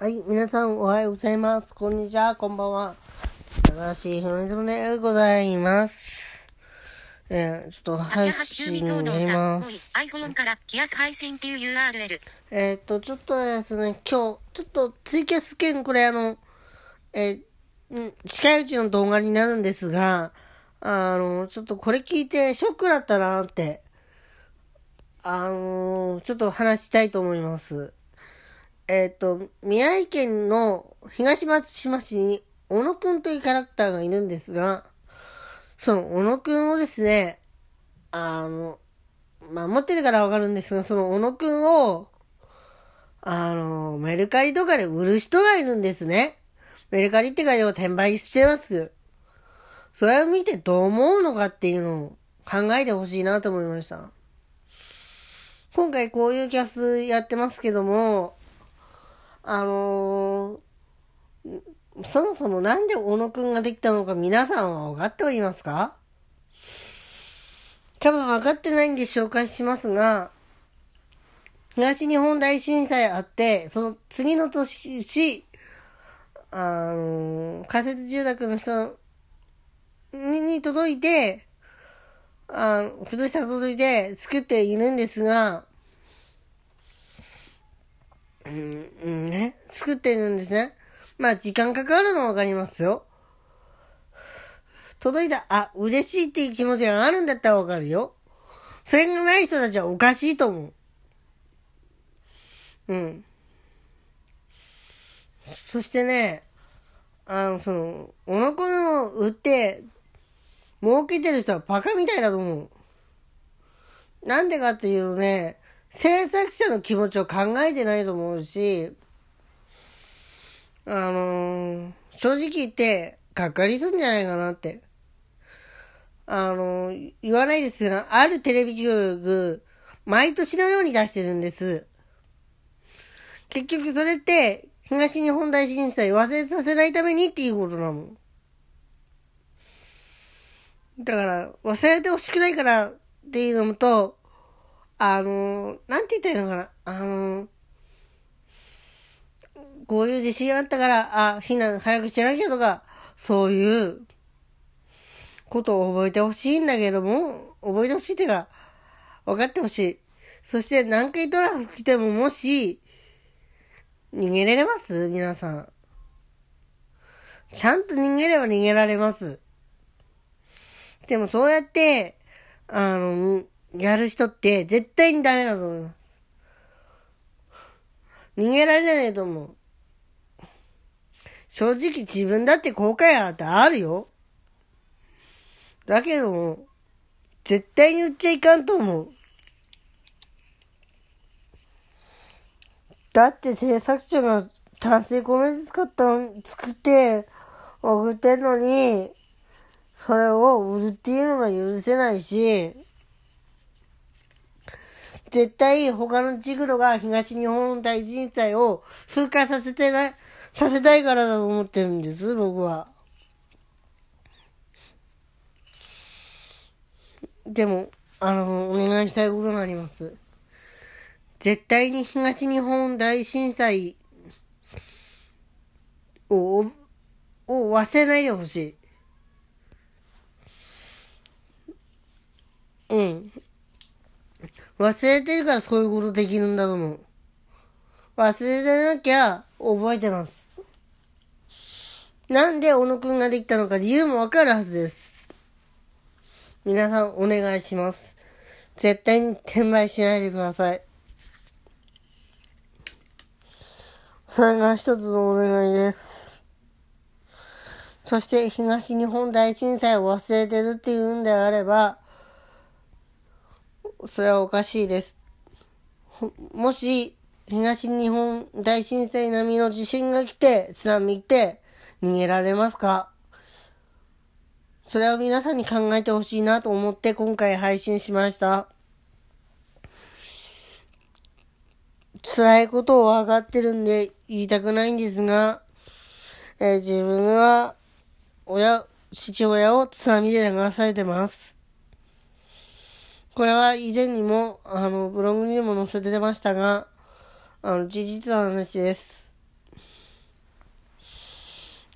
はい、皆さんおはようございます。こんにちは、こんばんは。しいひろみとでございます。えー、ちょっと配信になります。っえっと、ちょっとですね、今日、ちょっとツイキャス券、これあの、えー、近いうちの動画になるんですが、あの、ちょっとこれ聞いてショックだったなって、あの、ちょっと話したいと思います。えっ、ー、と、宮城県の東松島市に、小野くんというキャラクターがいるんですが、その小野くんをですね、あの、まあ、持ってるからわかるんですが、その小野くんを、あの、メルカリとかで売る人がいるんですね。メルカリって会社を転売してます。それを見てどう思うのかっていうのを考えてほしいなと思いました。今回こういうキャスやってますけども、あのー、そもそもなんで小野くんができたのか皆さんは分かっておりますか多分分かってないんで紹介しますが、東日本大震災あって、その次の年、あのー、仮設住宅の人にに届いて、あの、崩した届いて作っているんですが、うん、ね、作ってるんですね。まあ、時間かかるのわかりますよ。届いた、あ、嬉しいっていう気持ちがあるんだったらわかるよ。それがない人たちはおかしいと思う。うん。そしてね、あの、その、おのこの売って、儲けてる人はバカみたいだと思う。なんでかっていうとね、制作者の気持ちを考えてないと思うし、あのー、正直言って、かっかりすんじゃないかなって。あのー、言わないですが、あるテレビ局、毎年のように出してるんです。結局それって、東日本大震災忘れさせないためにっていうことなの。だから、忘れてほしくないからっていうのと、あの、なんて言ったらいいのかな、あの、こういう地震あったから、あ、避難早くしてなきゃとか、そういうことを覚えてほしいんだけども、覚えてほしいっていうか、分かってほしい。そして南海トラフ来てももし、逃げられます皆さん。ちゃんと逃げれば逃げられます。でもそうやって、あの、やる人って絶対にダメだと思います。逃げられないと思う。正直自分だって後悔はあるよ。だけども、絶対に売っちゃいかんと思う。だって制作者が炭水米で使ったの、作って、送ってんのに、それを売るっていうのが許せないし、絶対他のジグロが東日本大震災を風化させてない、させたいからだと思ってるんです、僕は。でも、あの、お願いしたいことがあります。絶対に東日本大震災を、を忘れないでほしい。うん。忘れてるからそういうことできるんだと思う。忘れてなきゃ覚えてます。なんで小野くんができたのか理由もわかるはずです。皆さんお願いします。絶対に転売しないでください。それが一つのお願いです。そして東日本大震災を忘れてるっていうんであれば、それはおかしいです。もし、東日本大震災並みの地震が来て、津波来て、逃げられますかそれは皆さんに考えてほしいなと思って今回配信しました。辛いことを分かってるんで言いたくないんですが、えー、自分は親、父親を津波で流されてます。これは以前にも、あの、ブログにも載せてましたが、あの、事実の話です。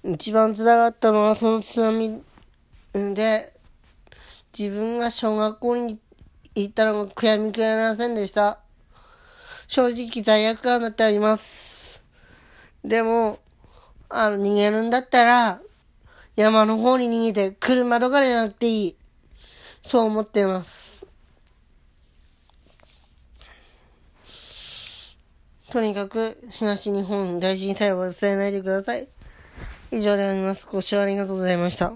一番辛かったのは、その津波で、自分が小学校に行ったのが悔やみ悔やみませんでした。正直罪悪感になってあります。でも、あの、逃げるんだったら、山の方に逃げて、車とかじゃなくていい。そう思ってます。とにかく東日本大震災は伝れないでください。以上であります。ご視聴ありがとうございました。